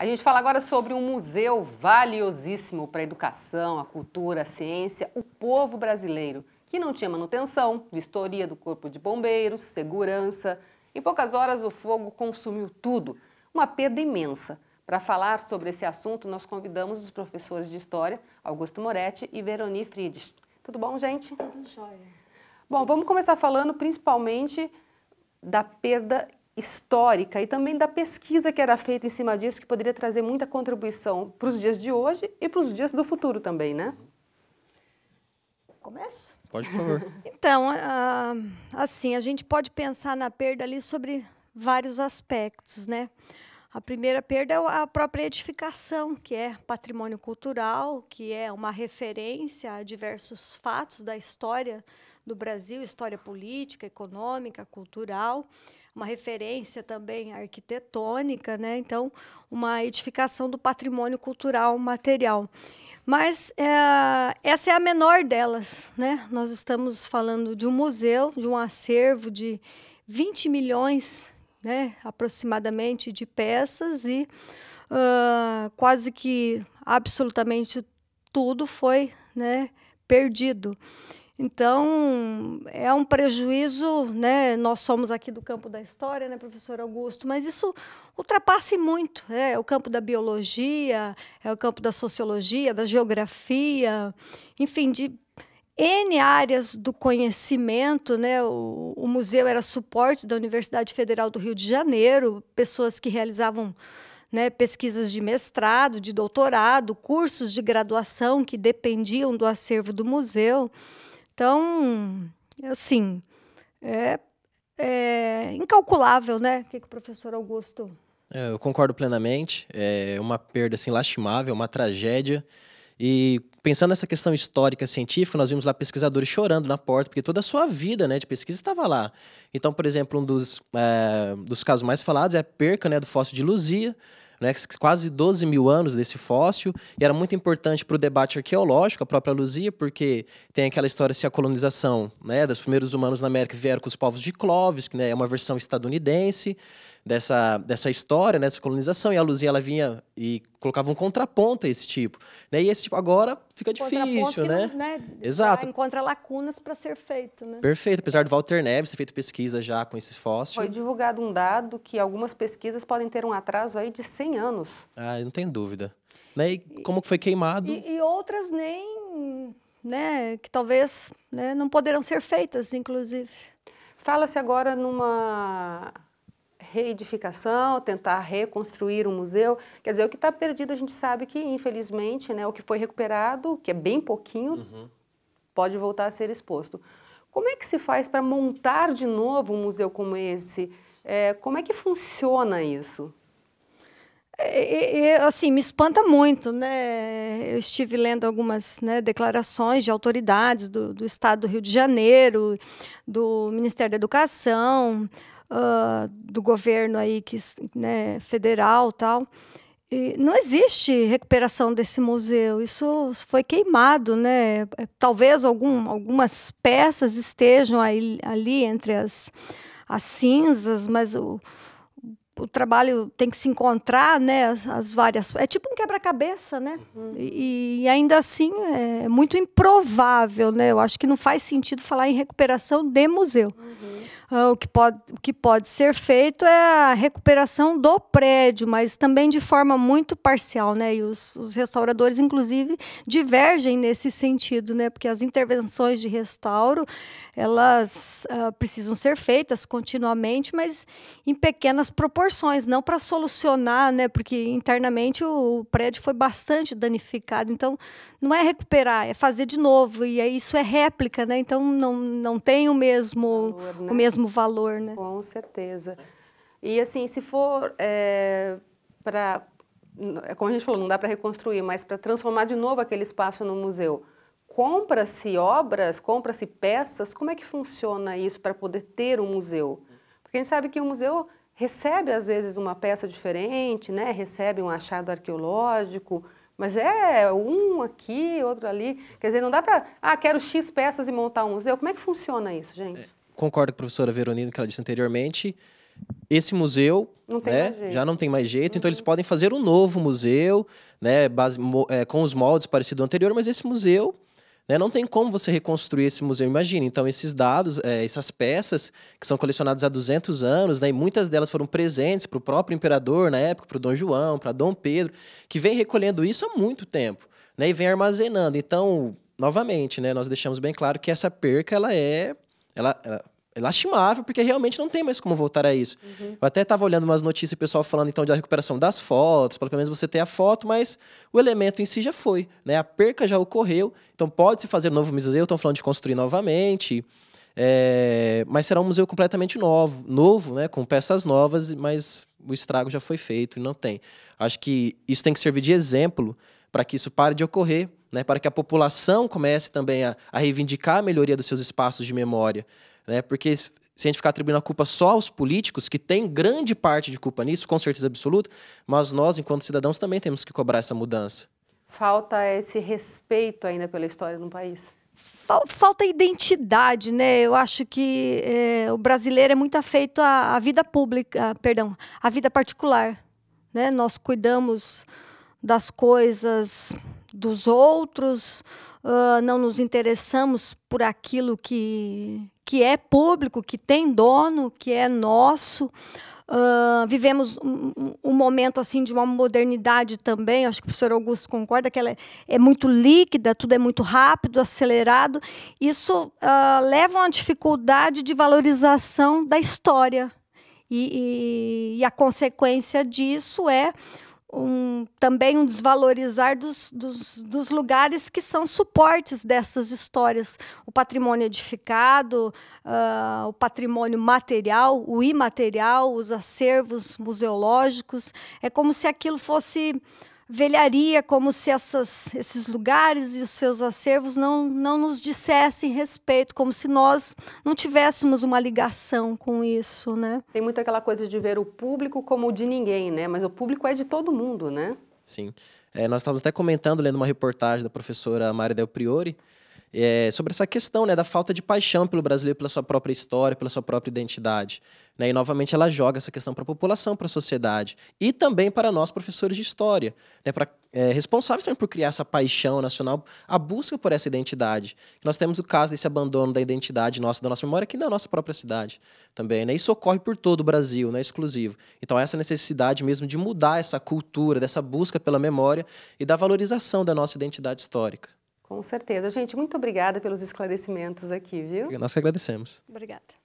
A gente fala agora sobre um museu valiosíssimo para a educação, a cultura, a ciência, o povo brasileiro, que não tinha manutenção, vistoria do corpo de bombeiros, segurança. Em poucas horas, o fogo consumiu tudo. Uma perda imensa. Para falar sobre esse assunto, nós convidamos os professores de História, Augusto Moretti e Veroni Frides. Tudo bom, gente? Tudo jóia. Bom, vamos começar falando principalmente da perda histórica e também da pesquisa que era feita em cima disso, que poderia trazer muita contribuição para os dias de hoje e para os dias do futuro também, né? Começo? Pode, por favor. então, uh, assim, a gente pode pensar na perda ali sobre vários aspectos, né? A primeira perda é a própria edificação, que é patrimônio cultural, que é uma referência a diversos fatos da história do Brasil, história política, econômica, cultural uma referência também arquitetônica, né? Então, uma edificação do patrimônio cultural material. Mas é, essa é a menor delas, né? Nós estamos falando de um museu, de um acervo de 20 milhões, né, aproximadamente, de peças e uh, quase que absolutamente tudo foi, né, perdido. Então, é um prejuízo, né? Nós somos aqui do campo da história, né, professor Augusto, mas isso ultrapassa muito. Né? É o campo da biologia, é o campo da sociologia, da geografia, enfim, de N áreas do conhecimento, né? O, o museu era suporte da Universidade Federal do Rio de Janeiro, pessoas que realizavam né, pesquisas de mestrado, de doutorado, cursos de graduação que dependiam do acervo do museu. Então, assim, é, é incalculável, né? O que, que o professor Augusto. É, eu concordo plenamente. É uma perda assim, lastimável, uma tragédia. E pensando nessa questão histórica científica, nós vimos lá pesquisadores chorando na porta, porque toda a sua vida né, de pesquisa estava lá. Então, por exemplo, um dos, é, dos casos mais falados é a perca né, do fóssil de Luzia, né, quase 12 mil anos desse fóssil, e era muito importante para o debate arqueológico, a própria Luzia, porque tem aquela história se a colonização né, dos primeiros humanos na América vieram com os povos de Clovis, que né, é uma versão estadunidense, dessa, dessa história, né, dessa colonização, e a Luzia ela vinha e colocava um contraponto a esse tipo. Né? E esse tipo agora fica difícil, né? Não, né? né? Exato. Ah, encontra lacunas para ser feito, né? Perfeito, apesar do Walter Neves ter feito pesquisa já com esses fósseis. Foi divulgado um dado que algumas pesquisas podem ter um atraso aí de 100 anos. Ah, não tem dúvida. Né? E como que foi queimado? E, e outras nem, né, que talvez né, não poderão ser feitas, inclusive. Fala-se agora numa reedificação, tentar reconstruir um museu. Quer dizer, o que está perdido a gente sabe que, infelizmente, né, o que foi recuperado, que é bem pouquinho, uhum. pode voltar a ser exposto. Como é que se faz para montar de novo um museu como esse? É, como é que funciona isso? É, é, é, assim, me espanta muito, né? Eu estive lendo algumas né, declarações de autoridades do, do Estado do Rio de Janeiro, do Ministério da Educação, uh, do governo aí que né, federal tal e não existe recuperação desse museu isso foi queimado né é, talvez algum, algumas peças estejam aí, ali entre as, as cinzas mas o, o trabalho tem que se encontrar, né? As, as várias. É tipo um quebra-cabeça, né? Uhum. E, e, ainda assim é muito improvável, né? Eu acho que não faz sentido falar em recuperação de museu. Uhum. Ah, o que, pode, o que pode ser feito é a recuperação do prédio, mas também de forma muito parcial, né? E os, os restauradores, inclusive, divergem nesse sentido, né? Porque as intervenções de restauro elas uh, precisam ser feitas continuamente, mas em pequenas proporções, não para solucionar, né? Porque internamente o, o prédio foi bastante danificado, então não é recuperar, é fazer de novo e aí isso é réplica, né? Então não, não tem o mesmo valor, né? o mesmo mesmo valor, né? Com certeza. E assim, se for é, para, é, como a gente falou, não dá para reconstruir, mas para transformar de novo aquele espaço no museu, compra-se obras, compra-se peças, como é que funciona isso para poder ter um museu? Porque a gente sabe que o museu recebe às vezes uma peça diferente, né? recebe um achado arqueológico, mas é um aqui, outro ali. Quer dizer, não dá para. Ah, quero X peças e montar um museu. Como é que funciona isso, gente? É, concordo com a professora Veronina, que ela disse anteriormente. Esse museu não né, já não tem mais jeito, uhum. então eles uhum. podem fazer um novo museu, né, base, é, com os moldes parecidos ao anterior, mas esse museu né, não tem como você reconstruir esse museu, imagina. Então, esses dados, é, essas peças que são colecionadas há 200 anos, né, e muitas delas foram presentes para o próprio imperador na época, para o Dom João, para Dom Pedro, que vem recolhendo isso há muito tempo né, e vem armazenando. Então, novamente, né, nós deixamos bem claro que essa perca ela é ela, ela é lastimável, porque realmente não tem mais como voltar a isso. Uhum. Eu até estava olhando umas notícias e pessoal falando então da recuperação das fotos, pelo menos você tem a foto, mas o elemento em si já foi, né? A perca já ocorreu, então pode-se fazer um novo museu, estão falando de construir novamente, é... mas será um museu completamente novo, novo, né? Com peças novas, mas o estrago já foi feito e não tem. Acho que isso tem que servir de exemplo para que isso pare de ocorrer, né, para que a população comece também a, a, reivindicar a melhoria dos seus espaços de memória. Né, porque se a gente ficar atribuindo a culpa só aos políticos, que tem grande parte de culpa nisso, com certeza absoluta, mas nós, enquanto cidadãos, também temos que cobrar essa mudança. Falta esse respeito ainda pela história do país? Falta identidade, né? Eu acho que é, o brasileiro é muito afeito à, à vida pública, perdão, à vida particular. Né? Nós cuidamos das coisas dos outros, uh, não nos interessamos por aquilo que, que é público, que tem dono, que é nosso. Uh, vivemos um, um, momento assim de uma modernidade também, acho que o professor Augusto concorda, que ela é, é muito líquida, tudo é muito rápido, acelerado. Isso uh, leva a uma dificuldade de valorização da história. E, e, e a consequência disso é um, também um desvalorizar dos, dos, dos, lugares que são suportes destas histórias. O patrimônio edificado, uh, o patrimônio material, o imaterial, os acervos museológicos. É como se aquilo fosse velharia, como se essas, esses lugares e os seus acervos não, não nos dissessem respeito, como se nós não tivéssemos uma ligação com isso, né? Tem muito aquela coisa de ver o público como o de ninguém, né? Mas o público é de todo mundo, né? Sim. É, nós estávamos até comentando, lendo uma reportagem da professora Mari Del Priori, é, sobre essa questão né, da falta de paixão pelo brasileiro, pela sua própria história, pela sua própria identidade. Né? E, novamente, ela joga essa questão para a população, para a sociedade e também para nós, professores de história, né, pra, é, responsáveis também por criar essa paixão nacional, a busca por essa identidade. Nós temos o caso desse abandono da identidade nossa, da nossa memória, aqui na nossa própria cidade também. Né? Isso ocorre por todo o Brasil, não é exclusivo. Então, essa necessidade mesmo de mudar essa cultura, dessa busca pela memória e da valorização da nossa identidade histórica. Com certeza. Gente, muito obrigada pelos esclarecimentos aqui, viu? Nós que agradecemos. Obrigada.